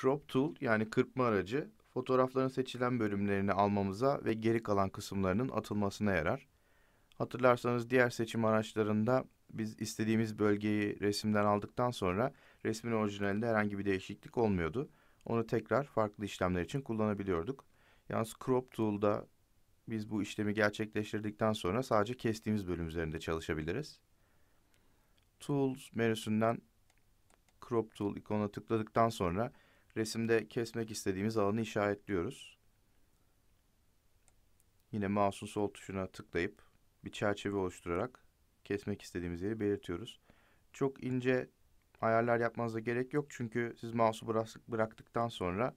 Crop Tool yani kırpma aracı fotoğrafların seçilen bölümlerini almamıza ve geri kalan kısımlarının atılmasına yarar. Hatırlarsanız diğer seçim araçlarında biz istediğimiz bölgeyi resimden aldıktan sonra resmin orijinalinde herhangi bir değişiklik olmuyordu. Onu tekrar farklı işlemler için kullanabiliyorduk. Yalnız Crop Tool'da biz bu işlemi gerçekleştirdikten sonra sadece kestiğimiz bölüm üzerinde çalışabiliriz. Tools menüsünden Crop Tool ikonuna tıkladıktan sonra resimde kesmek istediğimiz alanı işaretliyoruz. Yine mouse'un sol tuşuna tıklayıp bir çerçeve oluşturarak kesmek istediğimiz yeri belirtiyoruz. Çok ince ayarlar yapmanıza gerek yok çünkü siz mouse'u bıraktıktan sonra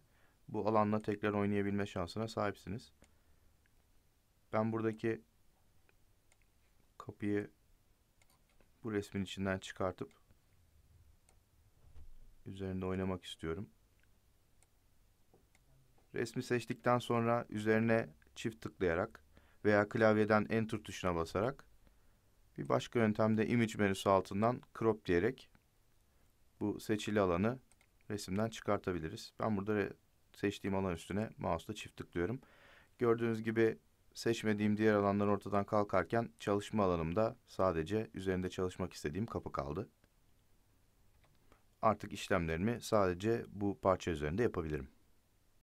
bu alanla tekrar oynayabilme şansına sahipsiniz. Ben buradaki kapıyı bu resmin içinden çıkartıp üzerinde oynamak istiyorum. Resmi seçtikten sonra üzerine çift tıklayarak veya klavyeden Enter tuşuna basarak bir başka yöntemde Image menüsü altından Crop diyerek bu seçili alanı resimden çıkartabiliriz. Ben burada seçtiğim alan üstüne mouse'la çift tıklıyorum. Gördüğünüz gibi seçmediğim diğer alanlar ortadan kalkarken çalışma alanımda sadece üzerinde çalışmak istediğim kapı kaldı. Artık işlemlerimi sadece bu parça üzerinde yapabilirim.